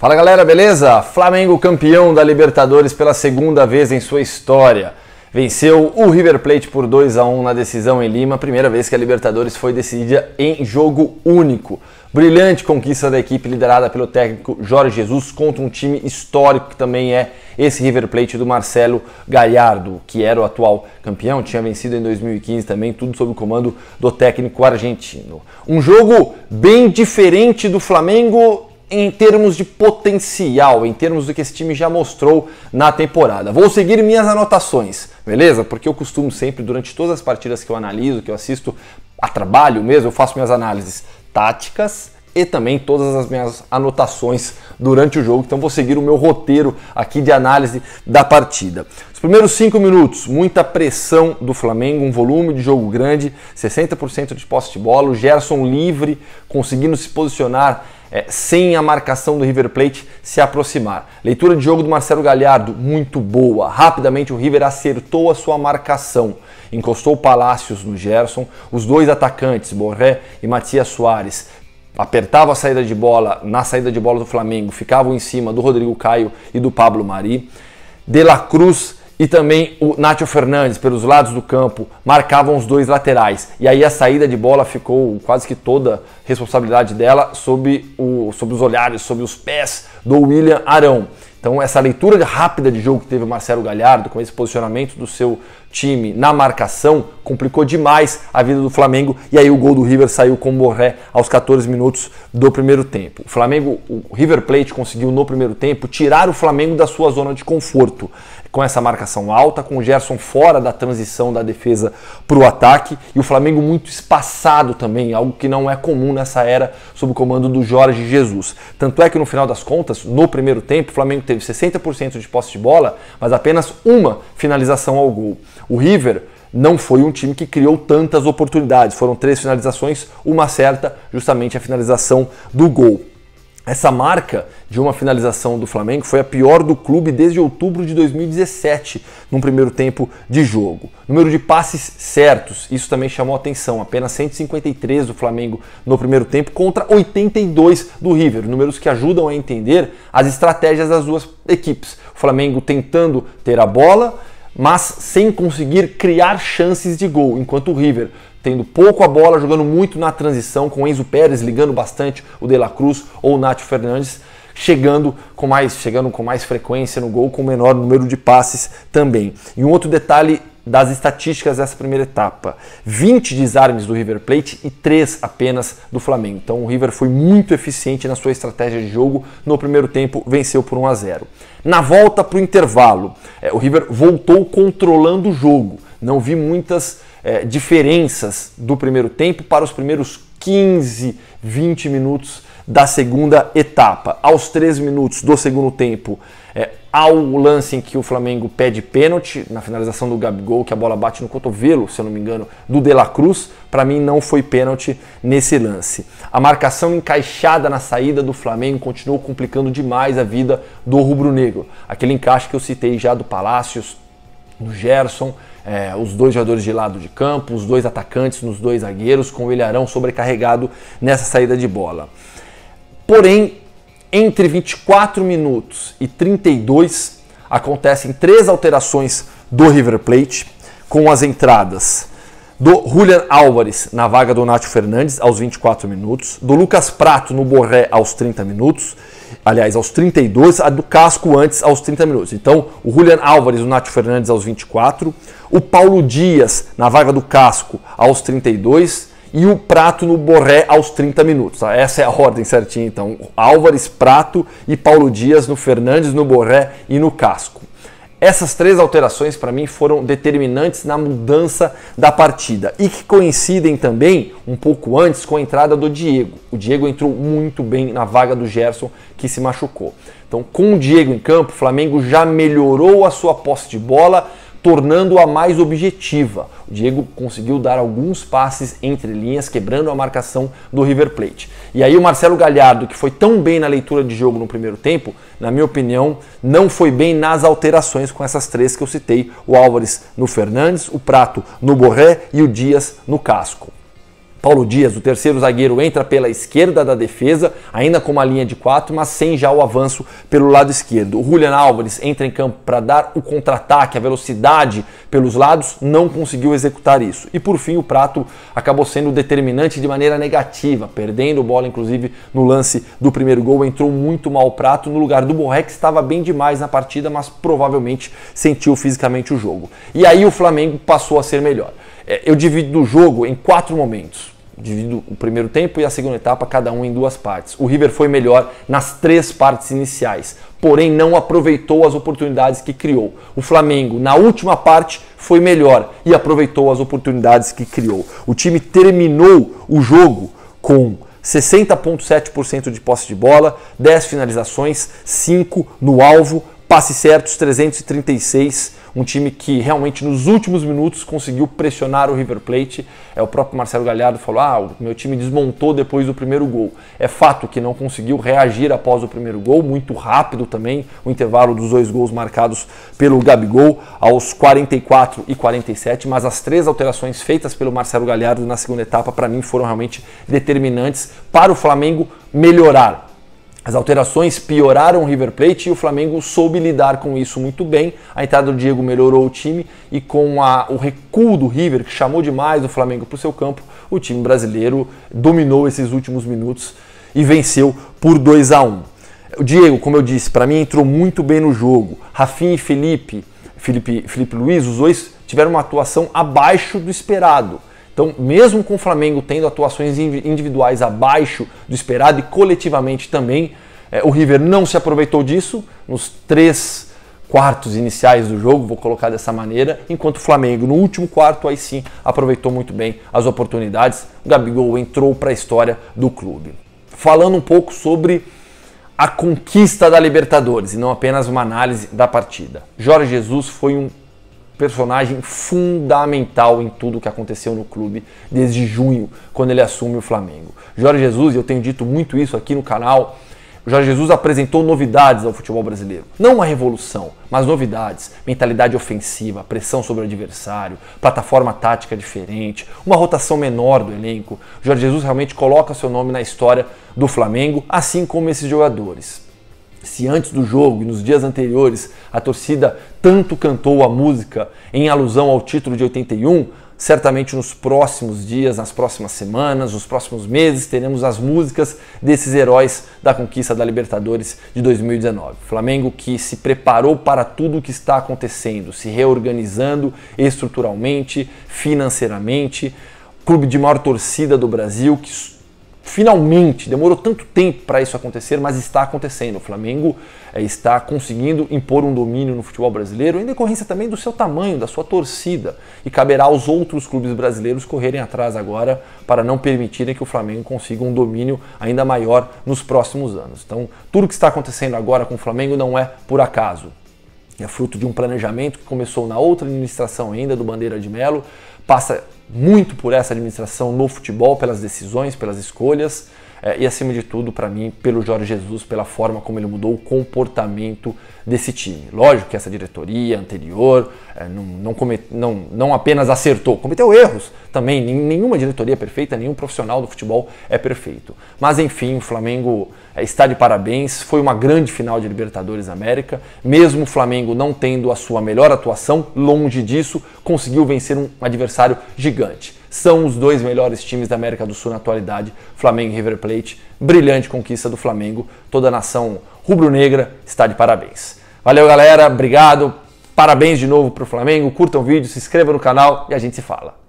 Fala galera, beleza? Flamengo campeão da Libertadores pela segunda vez em sua história. Venceu o River Plate por 2 a 1 na decisão em Lima, primeira vez que a Libertadores foi decidida em jogo único. Brilhante conquista da equipe liderada pelo técnico Jorge Jesus contra um time histórico que também é esse River Plate do Marcelo Gallardo, que era o atual campeão, tinha vencido em 2015 também, tudo sob o comando do técnico argentino. Um jogo bem diferente do Flamengo em termos de potencial, em termos do que esse time já mostrou na temporada. Vou seguir minhas anotações, beleza? Porque eu costumo sempre, durante todas as partidas que eu analiso, que eu assisto a trabalho mesmo, eu faço minhas análises táticas e também todas as minhas anotações durante o jogo. Então vou seguir o meu roteiro aqui de análise da partida. Os primeiros cinco minutos, muita pressão do Flamengo, um volume de jogo grande, 60% de posse de bola, o Gerson livre, conseguindo se posicionar é, sem a marcação do River Plate se aproximar. Leitura de jogo do Marcelo Galhardo, muito boa. Rapidamente o River acertou a sua marcação. Encostou Palácios no Gerson, os dois atacantes, Borré e Matias Soares, apertavam a saída de bola, na saída de bola do Flamengo, ficavam em cima do Rodrigo Caio e do Pablo Mari. De La Cruz e também o Nátio Fernandes, pelos lados do campo, marcavam os dois laterais. E aí a saída de bola ficou quase que toda a responsabilidade dela sobre, o, os olhares, sobre os pés do William Arão. Então, essa leitura rápida de jogo que teve o Marcelo Galhardo, com esse posicionamento do seu time na marcação, complicou demais a vida do Flamengo. E aí, o gol do River saiu com o Borré aos 14 minutos do primeiro tempo. O Flamengo, o River Plate conseguiu no primeiro tempo tirar o Flamengo da sua zona de conforto, com essa marcação alta, com o Gerson fora da transição da defesa para o ataque e o Flamengo muito espaçado também, algo que não é comum nessa era sob o comando do Jorge Jesus. Tanto é que no final das contas, no primeiro tempo, o Flamengo teve 60% de posse de bola, mas apenas uma finalização ao gol. O River não foi um time que criou tantas oportunidades, foram três finalizações, uma certa, justamente a finalização do gol. Essa marca de uma finalização do Flamengo foi a pior do clube desde outubro de 2017, num primeiro tempo de jogo. Número de passes certos, isso também chamou atenção, apenas 153 do Flamengo no primeiro tempo contra 82 do River, números que ajudam a entender as estratégias das duas equipes. O Flamengo tentando ter a bola, mas sem conseguir criar chances de gol, enquanto o River, tendo pouco a bola, jogando muito na transição, com Enzo Pérez ligando bastante o De La Cruz ou o Nátio Fernandes, chegando com mais chegando com mais frequência no gol, com menor número de passes também. E um outro detalhe das estatísticas dessa primeira etapa. 20 desarmes do River Plate e 3 apenas do Flamengo. Então o River foi muito eficiente na sua estratégia de jogo. No primeiro tempo, venceu por 1 a 0. Na volta para o intervalo, é, o River voltou controlando o jogo. Não vi muitas é, diferenças do primeiro tempo para os primeiros 15, 20 minutos da segunda etapa. Aos 13 minutos do segundo tempo, é, lance em que o Flamengo pede pênalti na finalização do Gabigol, que a bola bate no cotovelo, se eu não me engano, do De La Cruz. Para mim, não foi pênalti nesse lance. A marcação encaixada na saída do Flamengo continuou complicando demais a vida do rubro-negro. Aquele encaixe que eu citei já do Palácios, do Gerson, é, os dois jogadores de lado de campo, os dois atacantes nos dois zagueiros, com o Ilharão sobrecarregado nessa saída de bola. Porém, entre 24 minutos e 32 acontecem três alterações do River Plate com as entradas do Julian Álvares na vaga do Nátio Fernandes aos 24 minutos, do Lucas Prato no Borré aos 30 minutos, aliás, aos 32, a do Casco antes aos 30 minutos. Então, o Julian Álvares, o Nátio Fernandes aos 24, o Paulo Dias na vaga do Casco aos 32 e o Prato no Borré aos 30 minutos. Tá? Essa é a ordem certinha, então. Álvares, Prato e Paulo Dias no Fernandes, no Borré e no Casco. Essas três alterações, para mim, foram determinantes na mudança da partida e que coincidem também, um pouco antes, com a entrada do Diego. O Diego entrou muito bem na vaga do Gerson, que se machucou. Então, com o Diego em campo, o Flamengo já melhorou a sua posse de bola, tornando-a mais objetiva. O Diego conseguiu dar alguns passes entre linhas, quebrando a marcação do River Plate. E aí o Marcelo Galhardo, que foi tão bem na leitura de jogo no primeiro tempo, na minha opinião, não foi bem nas alterações com essas três que eu citei: o Álvares no Fernandes, o Prato no Borré e o Dias no Casco. Paulo Dias, o terceiro zagueiro, entra pela esquerda da defesa, ainda com uma linha de quatro, mas sem já o avanço pelo lado esquerdo. O Julian Álvares entra em campo para dar o contra-ataque, a velocidade pelos lados, não conseguiu executar isso. E por fim, o Prato acabou sendo determinante de maneira negativa, perdendo bola, inclusive, no lance do primeiro gol. Entrou muito mal o Prato no lugar do Borré, que estava bem demais na partida, mas provavelmente sentiu fisicamente o jogo. E aí o Flamengo passou a ser melhor. É, eu divido o jogo em quatro momentos. Divido o primeiro tempo e a segunda etapa, cada um em duas partes. O River foi melhor nas três partes iniciais, porém não aproveitou as oportunidades que criou. O Flamengo, na última parte, foi melhor e aproveitou as oportunidades que criou. O time terminou o jogo com 60,7% de posse de bola, 10 finalizações, 5 no alvo, passes certos, 336, um time que realmente nos últimos minutos conseguiu pressionar o River Plate. É o próprio Marcelo Galhardo falou: "Ah, o meu time desmontou depois do primeiro gol". É fato que não conseguiu reagir após o primeiro gol, muito rápido também, o intervalo dos dois gols marcados pelo Gabigol aos 44 e 47, mas as três alterações feitas pelo Marcelo Galhardo na segunda etapa para mim foram realmente determinantes para o Flamengo melhorar as alterações pioraram o River Plate e o Flamengo soube lidar com isso muito bem. A entrada do Diego melhorou o time e com a, o recuo do River, que chamou demais o Flamengo para o seu campo, o time brasileiro dominou esses últimos minutos e venceu por 2 a 1. Um. O Diego, como eu disse, para mim entrou muito bem no jogo. Rafinha e Felipe, Felipe, Felipe Luiz, os dois tiveram uma atuação abaixo do esperado. Então, mesmo com o Flamengo tendo atuações individuais abaixo do esperado e coletivamente também, é, o River não se aproveitou disso nos três quartos iniciais do jogo, vou colocar dessa maneira, enquanto o Flamengo no último quarto aí sim aproveitou muito bem as oportunidades. O Gabigol entrou para a história do clube. Falando um pouco sobre a conquista da Libertadores e não apenas uma análise da partida. Jorge Jesus foi um personagem fundamental em tudo o que aconteceu no clube desde junho, quando ele assume o Flamengo. Jorge Jesus, e eu tenho dito muito isso aqui no canal, Jorge Jesus apresentou novidades ao futebol brasileiro. Não uma revolução, mas novidades. Mentalidade ofensiva, pressão sobre o adversário, plataforma tática diferente, uma rotação menor do elenco. Jorge Jesus realmente coloca seu nome na história do Flamengo, assim como esses jogadores. Se antes do jogo e nos dias anteriores a torcida tanto cantou a música em alusão ao título de 81, certamente nos próximos dias, nas próximas semanas, nos próximos meses, teremos as músicas desses heróis da conquista da Libertadores de 2019. Flamengo que se preparou para tudo o que está acontecendo, se reorganizando estruturalmente, financeiramente, clube de maior torcida do Brasil que finalmente, demorou tanto tempo para isso acontecer, mas está acontecendo. O Flamengo eh, está conseguindo impor um domínio no futebol brasileiro, em decorrência também do seu tamanho, da sua torcida. E caberá aos outros clubes brasileiros correrem atrás agora para não permitirem que o Flamengo consiga um domínio ainda maior nos próximos anos. Então, tudo que está acontecendo agora com o Flamengo não é por acaso é fruto de um planejamento que começou na outra administração ainda do Bandeira de Melo, passa muito por essa administração no futebol, pelas decisões, pelas escolhas, é, e acima de tudo, para mim, pelo Jorge Jesus, pela forma como ele mudou o comportamento desse time. Lógico que essa diretoria anterior é, não, não, não, não apenas acertou, cometeu erros também. Nenhuma diretoria é perfeita, nenhum profissional do futebol é perfeito. Mas enfim, o Flamengo é, está de parabéns. Foi uma grande final de Libertadores América. Mesmo o Flamengo não tendo a sua melhor atuação, longe disso, conseguiu vencer um adversário gigante são os dois melhores times da América do Sul na atualidade, Flamengo e River Plate. Brilhante conquista do Flamengo, toda a nação rubro-negra está de parabéns. Valeu, galera, obrigado. Parabéns de novo para o Flamengo. Curtam o vídeo, se inscrevam no canal e a gente se fala.